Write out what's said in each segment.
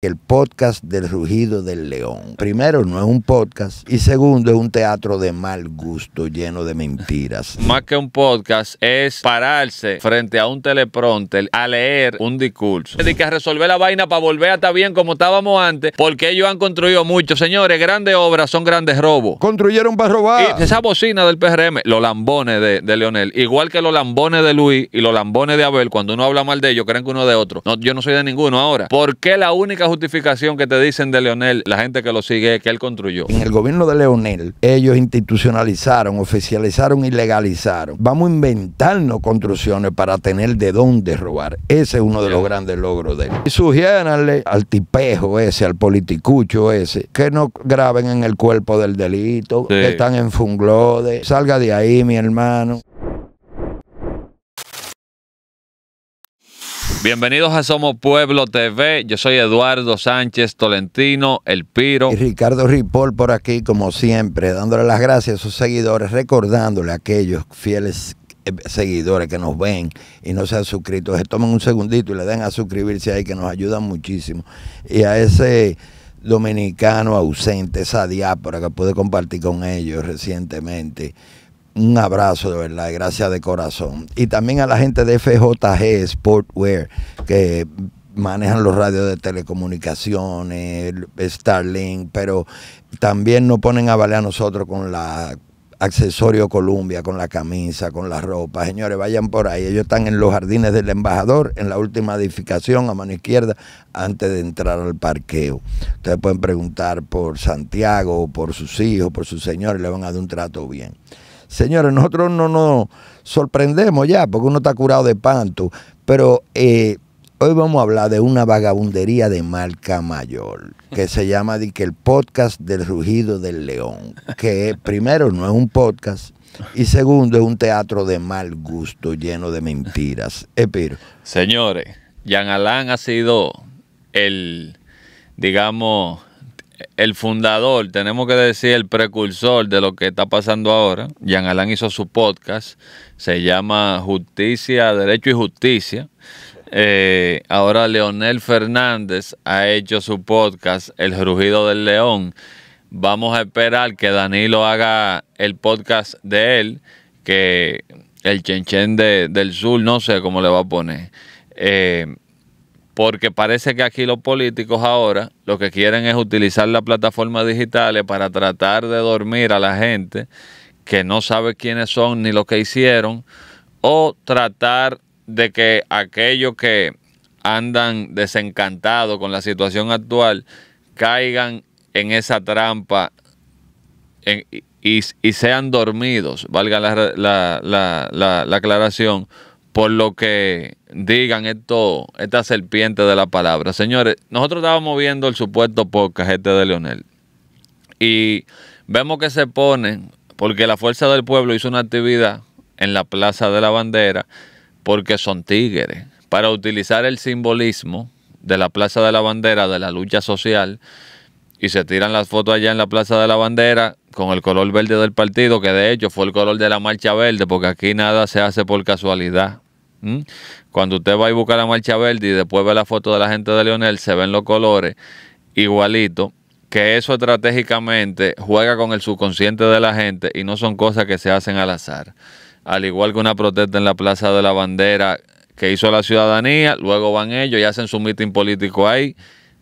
el podcast del rugido del león. Primero, no es un podcast y segundo, es un teatro de mal gusto lleno de mentiras. Más que un podcast es pararse frente a un teleprompter a leer un discurso. Y que resolver la vaina para volver a estar bien como estábamos antes, porque ellos han construido muchos Señores, grandes obras son grandes robos. Construyeron para robar. Y esa bocina del PRM, los lambones de, Leonel, igual que los lambones de Luis y los lambones de Abel, cuando uno habla mal de ellos, creen que uno de otro. yo no soy de ninguno ahora. ¿Por qué la única justificación que te dicen de Leonel, la gente que lo sigue, que él construyó? En el gobierno de Leonel, ellos institucionalizaron, oficializaron y legalizaron. Vamos a inventarnos construcciones para tener de dónde robar. Ese es uno de los grandes logros de él. Y sugiéranle al tipejo ese, al politicucho ese, que no graben en el cuerpo del delito, que están en funglode. Salga de ahí, mi hermano. Bienvenidos a Somos Pueblo TV. Yo soy Eduardo Sánchez Tolentino, El Piro. Y Ricardo Ripoll por aquí, como siempre, dándole las gracias a sus seguidores, recordándole a aquellos fieles eh, seguidores que nos ven y no se han suscrito, se tomen un segundito y le den a suscribirse ahí, que nos ayudan muchísimo. Y a ese dominicano ausente, esa diáspora que pude compartir con ellos recientemente, un abrazo de verdad, gracias de corazón. Y también a la gente de FJG Sportwear, que manejan los radios de telecomunicaciones, Starlink, pero también nos ponen a valer a nosotros con la accesorio Columbia, con la camisa, con la ropa. Señores, vayan por ahí. Ellos están en los jardines del embajador, en la última edificación a mano izquierda, antes de entrar al parqueo. Ustedes pueden preguntar por Santiago, por sus hijos, por sus señores, le van a dar un trato bien. Señores, nosotros no nos sorprendemos ya porque uno está curado de panto, pero eh, hoy vamos a hablar de una vagabundería de marca mayor que se llama que el podcast del rugido del león, que primero no es un podcast, y segundo, es un teatro de mal gusto, lleno de mentiras. Señores, Jean Alain ha sido el, digamos, el fundador, tenemos que decir el precursor de lo que está pasando ahora. Jean Alain hizo su podcast, se llama Justicia, Derecho y Justicia. Eh, ahora Leonel Fernández ha hecho su podcast, El Rugido del León. Vamos a esperar que Danilo haga el podcast de él, que el chenchen del sur, no sé cómo le va a poner. Eh, porque parece que aquí los políticos ahora lo que quieren es utilizar las plataformas digitales para tratar de dormir a la gente que no sabe quiénes son ni lo que hicieron, o tratar de que aquellos que andan desencantados con la situación actual caigan en esa trampa y, sean dormidos, valga la aclaración, por lo que digan esto, esta serpiente de la palabra. Señores, nosotros estábamos viendo el supuesto podcast este de Leonel y vemos que se ponen, porque la Fuerza del Pueblo hizo una actividad en la Plaza de la Bandera, porque son tigres, para utilizar el simbolismo de la Plaza de la Bandera, de la lucha social, y se tiran las fotos allá en la Plaza de la Bandera con el color verde del partido, que de hecho fue el color de la Marcha Verde, porque aquí nada se hace por casualidad. ¿Mm? Cuando usted va y busca la marcha verde y después ve la foto de la gente de Leonel, se ven los colores igualito, que eso estratégicamente juega con el subconsciente de la gente y no son cosas que se hacen al azar. Al igual que una protesta en la Plaza de la Bandera que hizo la ciudadanía, luego van ellos y hacen su mitin político ahí,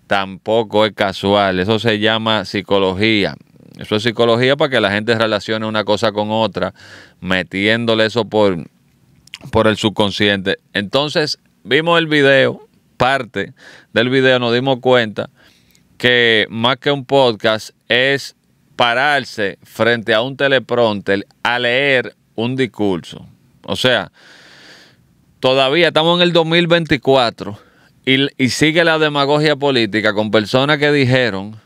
tampoco es casual, eso se llama psicología. Eso es psicología para que la gente relacione una cosa con otra, metiéndole eso por por el subconsciente. Entonces, vimos el video, parte del video, nos dimos cuenta que más que un podcast es pararse frente a un teleprompter a leer un discurso. O sea, todavía estamos en el 2024 y, y sigue la demagogia política con personas que dijeron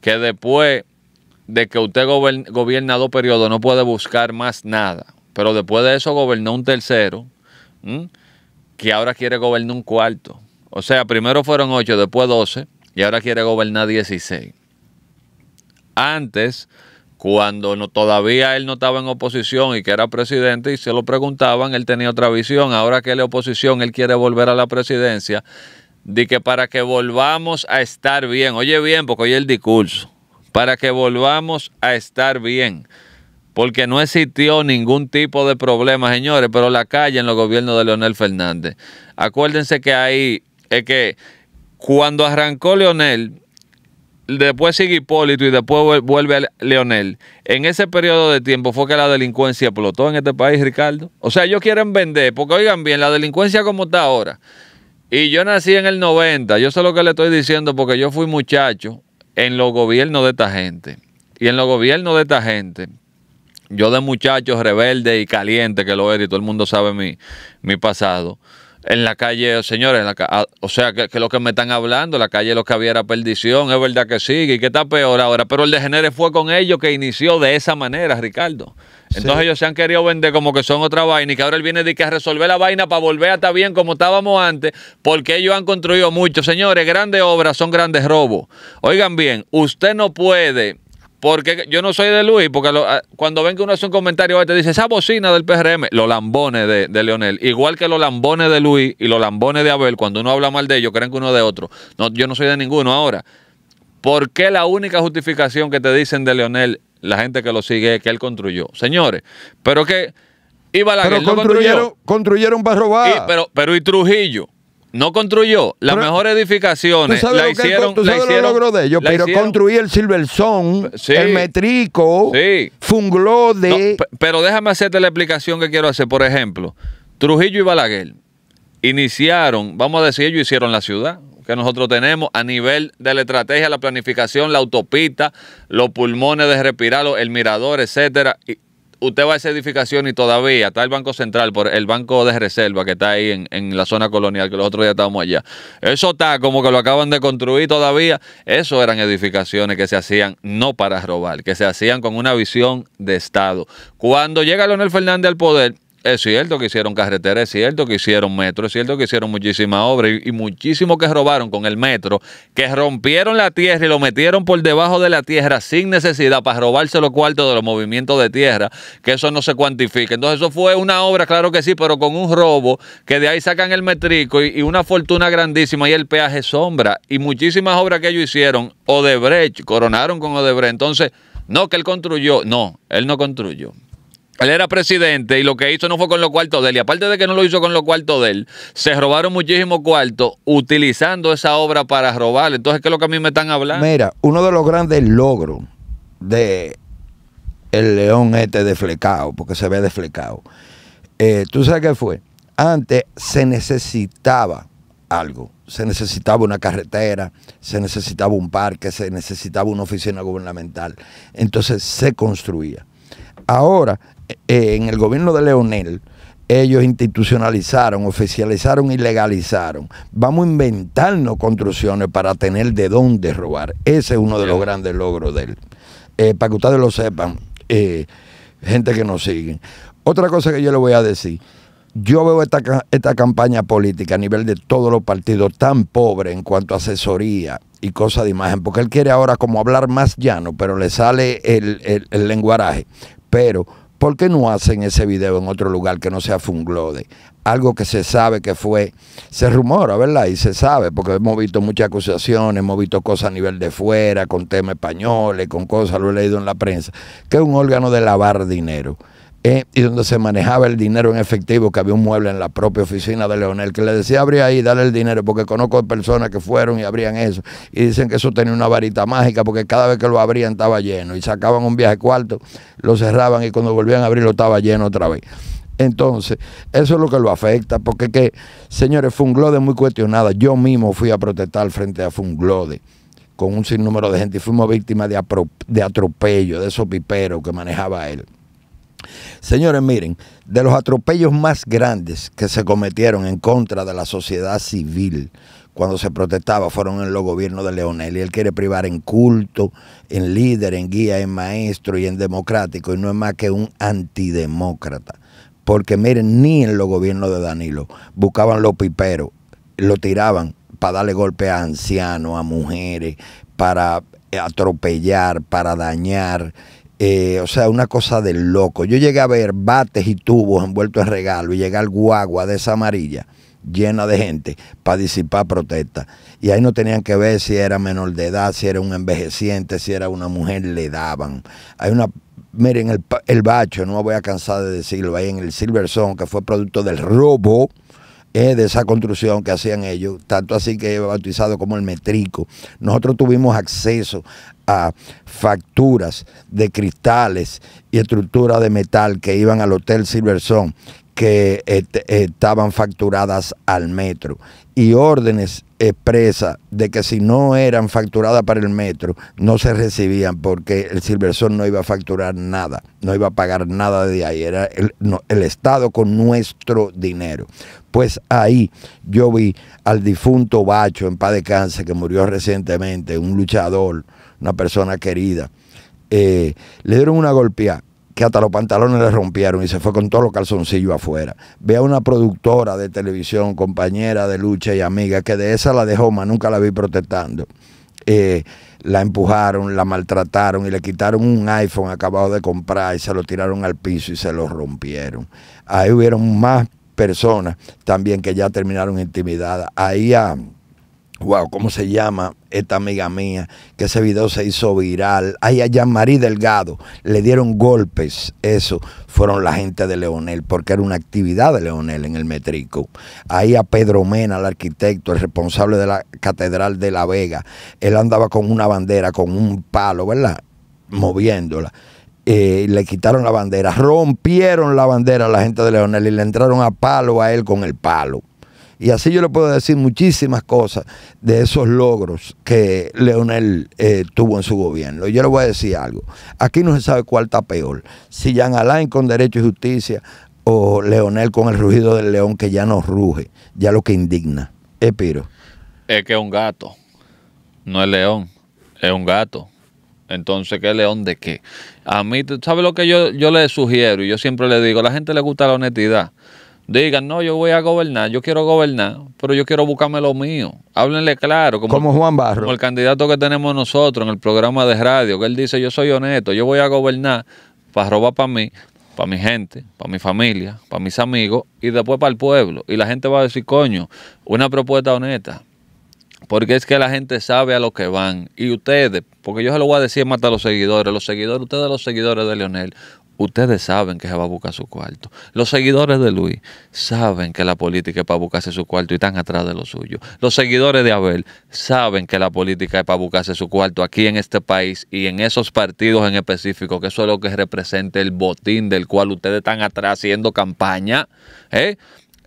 que después de que usted gobierna dos periodos no puede buscar más nada. Pero después de eso gobernó un tercero, que ahora quiere gobernar un cuarto. O sea, primero fueron ocho, después doce, y ahora quiere gobernar dieciséis. Antes, cuando todavía él no estaba en oposición y que era presidente y se lo preguntaban, él tenía otra visión. Ahora que él es oposición, él quiere volver a la presidencia. De que para que volvamos a estar bien, oye bien, porque oye el discurso, para que volvamos a estar bien porque no existió ningún tipo de problema, señores, pero la calle en los gobiernos de Leonel Fernández. Acuérdense que ahí es que cuando arrancó Leonel, después sigue Hipólito y después vuelve Leonel. En ese periodo de tiempo fue que la delincuencia explotó en este país, Ricardo. O sea, ellos quieren vender, porque oigan bien, la delincuencia como está ahora. Y yo nací en el 90, yo sé lo que le estoy diciendo porque yo fui muchacho en los gobiernos de esta gente. Y en los gobiernos de esta gente, yo de muchachos rebelde y caliente que lo he y todo el mundo sabe mi, mi pasado. En la calle, señores, la o sea, que, lo que me están hablando, la calle lo que había era perdición, es verdad que sigue y que está peor ahora, pero el degenere fue con ellos que inició de esa manera, Ricardo. Entonces ellos se han querido vender como que son otra vaina y que ahora él viene de que a resolver la vaina para volver a estar bien como estábamos antes, porque ellos han construido mucho. Señores, grandes obras son grandes robos. Oigan bien, usted no puede porque yo no soy de Luis, porque ah, cuando ven que uno hace un comentario, te dice, esa bocina del PRM, los lambones de, Leonel, igual que los lambones de Luis y los lambones de Abel, cuando uno habla mal de ellos, creen que uno es de otro. No, yo no soy de ninguno ahora. ¿Por qué la única justificación que te dicen de Leonel, la gente que lo sigue, es que él construyó? Señores, pero que iba la construyeron, construyeron para robar. pero, pero y Trujillo. No construyó. Las mejores edificaciones la hicieron. edificación de pero construí el Silverson, Song, el Metrico, Fungló de. pero déjame hacerte la explicación que quiero hacer. Por ejemplo, Trujillo y Balaguer iniciaron, vamos a decir, ellos hicieron la ciudad que nosotros tenemos a nivel de la estrategia, la planificación, la autopista, los pulmones de respirar, el mirador, etcétera usted va a esa edificación y todavía está el Banco Central, por el Banco de Reserva que está ahí en, en la zona colonial, que los otros días estábamos allá. Eso está como que lo acaban de construir todavía. Eso eran edificaciones que se hacían no para robar, que se hacían con una visión de Estado. Cuando llega Leonel Fernández al poder, es cierto que hicieron carretera, es cierto que hicieron metro, es cierto que hicieron muchísima obra y, muchísimo que robaron con el metro, que rompieron la tierra y lo metieron por debajo de la tierra sin necesidad para robarse los cuartos de los movimientos de tierra, que eso no se cuantifica. Entonces eso fue una obra, claro que sí, pero con un robo, que de ahí sacan el metrico y, y una fortuna grandísima y el peaje sombra. Y muchísimas obras que ellos hicieron, Odebrecht, coronaron con Odebrecht. Entonces, no que él construyó, no, él no construyó. Él era presidente y lo que hizo no fue con los cuartos de él. Y aparte de que no lo hizo con los cuartos de él, se robaron muchísimos cuartos utilizando esa obra para robar. Entonces, ¿qué es lo que a mí me están hablando? Mira, uno de los grandes logros de el león este desflecado, porque se ve desflecado. Eh, ¿Tú sabes qué fue? Antes se necesitaba algo. Se necesitaba una carretera, se necesitaba un parque, se necesitaba una oficina gubernamental. Entonces se construía. Ahora, eh, en el gobierno de Leonel, ellos institucionalizaron, oficializaron y legalizaron. Vamos a inventarnos construcciones para tener de dónde robar. Ese es uno de los grandes logros de él. Eh, para que ustedes lo sepan, eh, gente que nos sigue. Otra cosa que yo le voy a decir. Yo veo esta, esta campaña política a nivel de todos los partidos tan pobre en cuanto a asesoría y cosas de imagen, porque él quiere ahora como hablar más llano, pero le sale el, el, el lenguaraje. Pero, ¿por qué no hacen ese video en otro lugar que no sea Funglode? Algo que se sabe que fue, se rumora, ¿verdad? Y se sabe, porque hemos visto muchas acusaciones, hemos visto cosas a nivel de fuera, con temas españoles, con cosas, lo he leído en la prensa, que es un órgano de lavar dinero. Eh, y donde se manejaba el dinero en efectivo, que había un mueble en la propia oficina de Leonel, que le decía, abre ahí, dale el dinero, porque conozco personas que fueron y abrían eso, y dicen que eso tenía una varita mágica, porque cada vez que lo abrían estaba lleno, y sacaban un viaje cuarto, lo cerraban y cuando volvían a abrirlo estaba lleno otra vez. Entonces, eso es lo que lo afecta, porque que, señores, Funglode es muy cuestionada. Yo mismo fui a protestar frente a Funglode con un sinnúmero de gente y fuimos víctimas de, de atropello, de esos piperos que manejaba él. Señores, miren, de los atropellos más grandes que se cometieron en contra de la sociedad civil cuando se protestaba fueron en los gobiernos de Leonel y él quiere privar en culto, en líder, en guía, en maestro y en democrático y no es más que un antidemócrata. Porque miren, ni en los gobiernos de Danilo buscaban los piperos, lo tiraban para darle golpe a ancianos, a mujeres, para atropellar, para dañar eh, o sea, una cosa de loco. Yo llegué a ver bates y tubos envueltos en regalo y llegar guagua de esa amarilla llena de gente para disipar protesta Y ahí no tenían que ver si era menor de edad, si era un envejeciente, si era una mujer, le daban. Hay una miren, el, el, bacho, no me voy a cansar de decirlo, ahí en el Silver que fue producto del robo de esa construcción que hacían ellos, tanto así que bautizado como el metrico. Nosotros tuvimos acceso a facturas de cristales y estructuras de metal que iban al Hotel Silverson, que este, estaban facturadas al metro y órdenes expresas de que si no eran facturadas para el metro, no se recibían porque el Silversón no iba a facturar nada, no iba a pagar nada de ahí, era el, el Estado con nuestro dinero. Pues ahí yo vi al difunto Bacho en paz de cáncer que murió recientemente, un luchador, una persona querida. Eh, le dieron una golpeada que hasta los pantalones le rompieron y se fue con todos los calzoncillos afuera. Ve a una productora de televisión, compañera de lucha y amiga, que de esa la dejó, más nunca la vi protestando. Eh, la empujaron, la maltrataron y le quitaron un iPhone acabado de comprar y se lo tiraron al piso y se lo rompieron. Ahí hubieron más personas también que ya terminaron intimidadas. Ahí a, wow, ¿cómo se llama esta amiga mía? Que ese video se hizo viral. Ahí a Jean-Marie Delgado le dieron golpes. Eso fueron la gente de Leonel, porque era una actividad de Leonel en el Metrico. Ahí a Pedro Mena, el arquitecto, el responsable de la Catedral de La Vega. Él andaba con una bandera, con un palo, ¿verdad? Moviéndola. Eh, le quitaron la bandera, rompieron la bandera a la gente de Leonel y le entraron a palo a él con el palo. Y así yo le puedo decir muchísimas cosas de esos logros que Leonel eh, tuvo en su gobierno. Yo le voy a decir algo. Aquí no se sabe cuál está peor. Si Jean Alain con Derecho y Justicia o Leonel con el rugido del león que ya no ruge, ya lo que indigna. Eh, Piro. Es que es un gato, no es león, es un gato. Entonces, ¿qué león de qué? A mí, ¿sabes lo que yo, yo le sugiero? Y yo siempre le digo, a la gente le gusta la honestidad. Digan, no, yo voy a gobernar, yo quiero gobernar, pero yo quiero buscarme lo mío. Háblenle claro. Como, como Juan Barro. Como el candidato que tenemos nosotros en el programa de radio, que él dice, yo soy honesto, yo voy a gobernar para robar para mí, para mi gente, para mi familia, para mis amigos y después para el pueblo. Y la gente va a decir, coño, una propuesta honesta. Porque es que la gente sabe a lo que van. Y ustedes, porque yo se lo voy a decir más a los seguidores, los seguidores, ustedes los seguidores de Leonel, ustedes saben que se va a buscar su cuarto. Los seguidores de Luis saben que la política es para buscarse su cuarto y están atrás de lo suyo. Los seguidores de Abel saben que la política es para buscarse su cuarto aquí en este país y en esos partidos en específico, que eso es lo que representa el botín del cual ustedes están atrás haciendo campaña. ¿eh?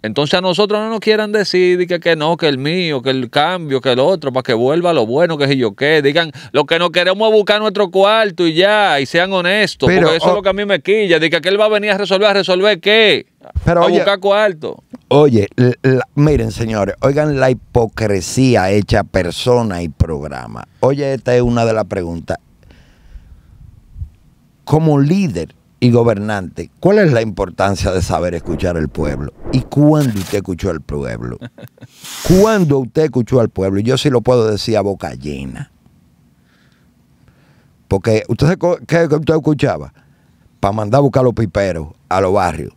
Entonces a nosotros no nos quieran decir que, que, no, que el mío, que el cambio, que el otro, para que vuelva lo bueno, que si yo qué. Digan, lo que no queremos es buscar nuestro cuarto y ya, y sean honestos. Pero, porque eso es lo que a mí me quilla. De que aquel va a venir a resolver, a resolver qué. a buscar cuarto. Oye, miren señores, oigan la hipocresía hecha persona y programa. Oye, esta es una de las preguntas. Como líder, y gobernante, ¿cuál es la importancia de saber escuchar al pueblo? ¿Y cuándo usted escuchó al pueblo? ¿Cuándo usted escuchó al pueblo? Y Yo sí lo puedo decir a boca llena. Porque usted, ¿qué usted escuchaba? Para mandar a buscar a los piperos a los barrios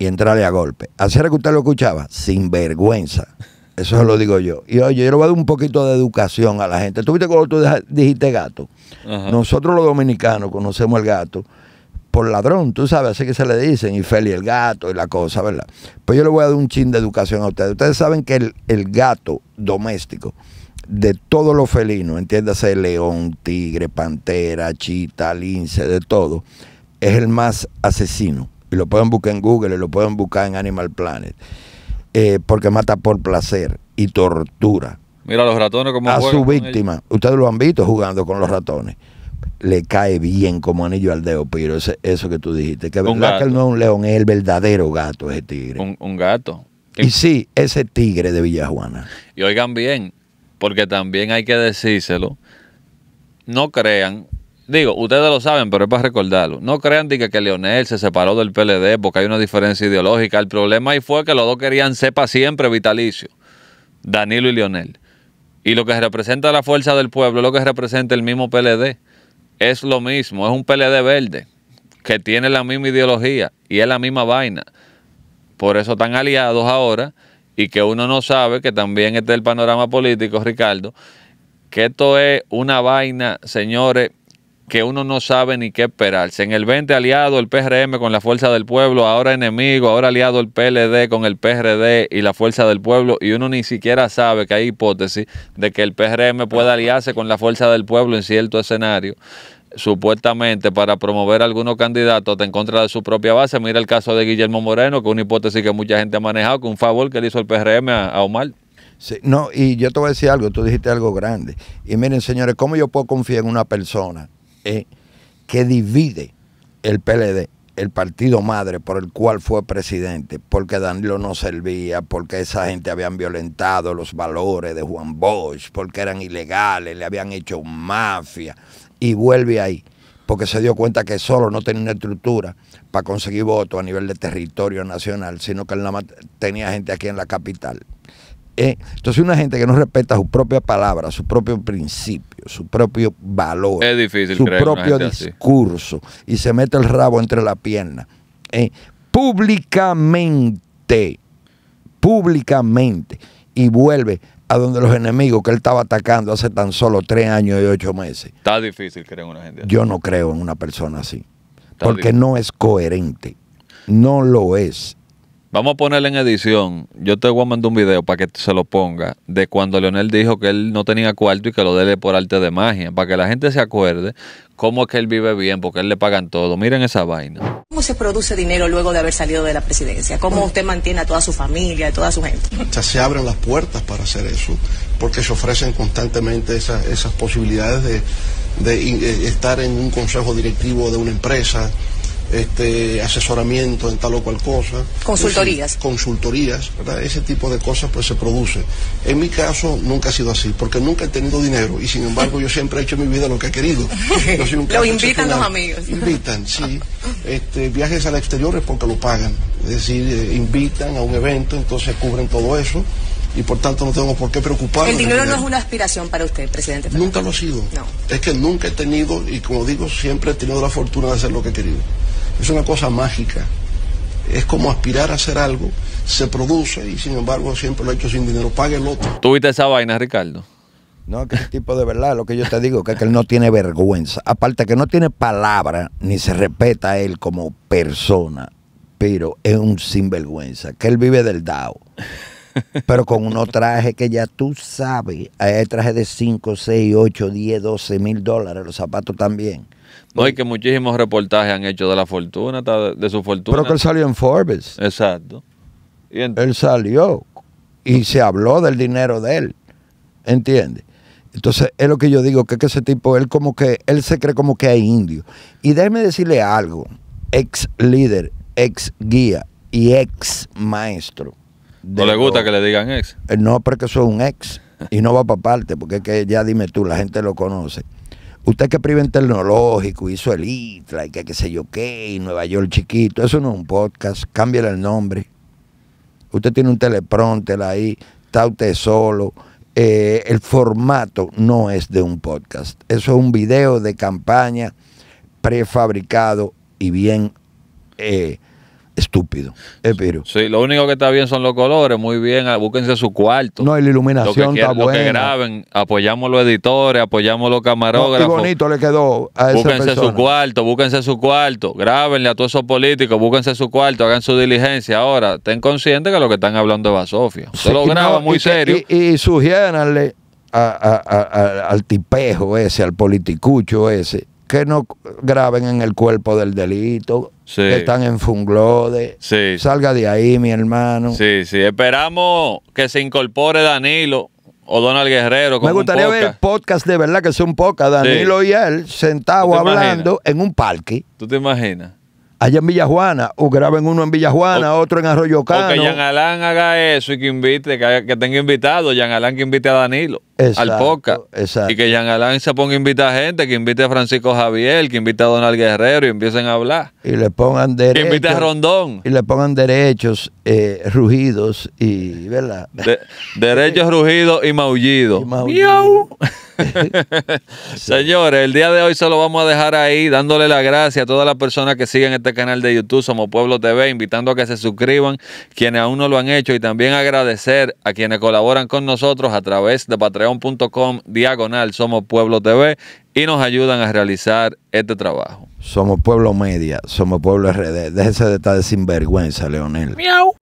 y entrarle a golpe. ¿Así era que usted lo escuchaba? Sin vergüenza. Eso se lo digo yo. Y oye, yo le voy a dar un poquito de educación a la gente. ¿Tú viste cuando tú dijiste gato? Nosotros los dominicanos conocemos el gato por ladrón, tú sabes, así que se le dicen, y Feli el gato y la cosa, ¿verdad? Pues yo le voy a dar un chin de educación a ustedes. Ustedes saben que el, gato doméstico de todos los felinos, entiéndase, león, tigre, pantera, chita, lince, de todo, es el más asesino. Y lo pueden buscar en Google y lo pueden buscar en Animal Planet. Eh, porque mata por placer y tortura. Mira los ratones como a su víctima. Ustedes lo han visto jugando con los ratones le cae bien como anillo al dedo, pero eso que tú dijiste, que es no es un león, es el verdadero gato, ese tigre. Un, gato. Y sí, ese tigre de Villajuana. Y oigan bien, porque también hay que decírselo, no crean, digo, ustedes lo saben, pero es para recordarlo, no crean diga, que Leonel se separó del PLD porque hay una diferencia ideológica, el problema ahí fue que los dos querían sepa siempre vitalicio, Danilo y Leonel. Y lo que representa la fuerza del pueblo es lo que representa el mismo PLD es lo mismo, es un PLD verde que tiene la misma ideología y es la misma vaina. Por eso están aliados ahora y que uno no sabe, que también está el panorama político, Ricardo, que esto es una vaina, señores, que uno no sabe ni qué esperarse. En el 20 aliado el PRM con la Fuerza del Pueblo, ahora enemigo, ahora aliado el PLD con el PRD y la Fuerza del Pueblo, y uno ni siquiera sabe que hay hipótesis de que el PRM pueda aliarse con la Fuerza del Pueblo en cierto escenario supuestamente para promover a algunos candidatos en contra de su propia base. Mira el caso de Guillermo Moreno, que es una hipótesis que mucha gente ha manejado, que un favor que le hizo el PRM a, a Omar. Sí, no, y yo te voy a decir algo, tú dijiste algo grande. Y miren, señores, ¿cómo yo puedo confiar en una persona que divide el PLD, el partido madre por el cual fue presidente, porque Danilo no servía, porque esa gente habían violentado los valores de Juan Bosch, porque eran ilegales, le habían hecho mafia, y vuelve ahí, porque se dio cuenta que solo no tenía una estructura para conseguir votos a nivel de territorio nacional, sino que tenía gente aquí en la capital. Eh, entonces una gente que no respeta su propia palabra, su propio principio, su propio valor, su propio discurso y se mete el rabo entre la pierna. Eh, públicamente, públicamente, y vuelve a donde los enemigos que él estaba atacando hace tan solo tres años y ocho meses. Está difícil creer en una gente así. Yo no creo en una persona así. porque no es coherente. No lo es. Vamos a ponerle en edición. Yo te voy a mandar un video para que se lo ponga de cuando Leonel dijo que él no tenía cuarto y que lo dele por arte de magia, para que la gente se acuerde cómo es que él vive bien, porque él le pagan todo. Miren esa vaina. ¿Cómo se produce dinero luego de haber salido de la presidencia? ¿Cómo usted mantiene a toda su familia, a toda su gente? O se abren las puertas para hacer eso, porque se ofrecen constantemente esas, posibilidades de eh, estar en un consejo directivo de una empresa este, asesoramiento en tal o cual cosa. Consultorías. consultorías, ¿verdad? Ese tipo de cosas pues se produce. En mi caso nunca ha sido así, porque nunca he tenido dinero y sin embargo yo siempre he hecho en mi vida lo que he querido. lo invitan los amigos. Invitan, sí. Este, viajes al exterior es porque lo pagan. Es decir, eh, invitan a un evento, entonces cubren todo eso y por tanto no tengo por qué preocuparme. El dinero no es una aspiración para usted, presidente. Nunca lo ha sido. Es que nunca he tenido, y como digo, siempre he tenido la fortuna de hacer lo que he querido. Es una cosa mágica. Es como aspirar a hacer algo, se produce y sin embargo siempre lo he hecho sin dinero. Pague el otro. ¿Tuviste esa vaina, Ricardo? No, que tipo de verdad, lo que yo te digo, que, es que él no tiene vergüenza. Aparte que no tiene palabra, ni se respeta a él como persona, pero es un sinvergüenza, que él vive del DAO. Pero con unos trajes que ya tú sabes, hay trajes de 5, 6, 8, 10, 12 mil dólares, los zapatos también. No, hay que muchísimos reportajes han hecho de la fortuna, de su fortuna. Pero que él salió en Forbes. Exacto. él salió y se habló del dinero de él. entiende, Entonces, es lo que yo digo, que, ese tipo, él como que, él se cree como que es indio. Y déjeme decirle algo, ex líder, ex guía y ex maestro. ¿No le gusta que le digan ex? Eh, no, porque soy un ex y no va para parte, porque es que ya dime tú, la gente lo conoce usted que priva en tecnológico, hizo el ITRA y que qué sé yo qué, Nueva York chiquito, eso no es un podcast, cámbiale el nombre. Usted tiene un teleprompter ahí, está usted solo. Eh, el formato no es de un podcast, eso es un video de campaña prefabricado y bien eh, estúpido. Pero. Sí, lo único que está bien son los colores, muy bien, ah, búsquense su cuarto. No, y la iluminación lo que está graben, apoyamos los editores, apoyamos los camarógrafos. qué bonito le quedó a esa Búsquense su cuarto, búsquense su cuarto, grábenle a todos esos políticos, búsquense su cuarto, hagan su diligencia. Ahora, ten consciente que lo que están hablando es basofia. Se lo graba muy serio. Y, y, sugiéranle al tipejo ese, al politicucho ese, que no graben en el cuerpo del delito, que están en Funglode. Salga de ahí, mi hermano. Sí, sí. Esperamos que se incorpore Danilo o Donald Guerrero. Me gustaría ver el podcast de verdad, que son pocas, Danilo y él, sentados hablando en un parque. ¿Tú te imaginas? allá en Villajuana, o graben uno en Villajuana, otro en Arroyo Cano. que Jean Alán haga eso y que invite, que, tenga invitado, Jean Alán que invite a Danilo, al Poca. Y que Jean Alain se ponga a invitar a gente, que invite a Francisco Javier, que invite a Donald Guerrero y empiecen a hablar. Y le pongan derechos. Que invite a Rondón. Y le pongan derechos, eh, rugidos y, ¿verdad? derechos, rugidos y maullidos. Y maullido. Señores, el día de hoy se lo vamos a dejar ahí, dándole la gracia a todas las personas que siguen este canal de YouTube, Somos Pueblo TV, invitando a que se suscriban, quienes aún no lo han hecho, y también agradecer a quienes colaboran con nosotros a través de patreon.com diagonal Somos Pueblo TV y nos ayudan a realizar este trabajo. Somos Pueblo Media, Somos Pueblo RD. Déjese de estar de sinvergüenza, Leonel. ¡Miau!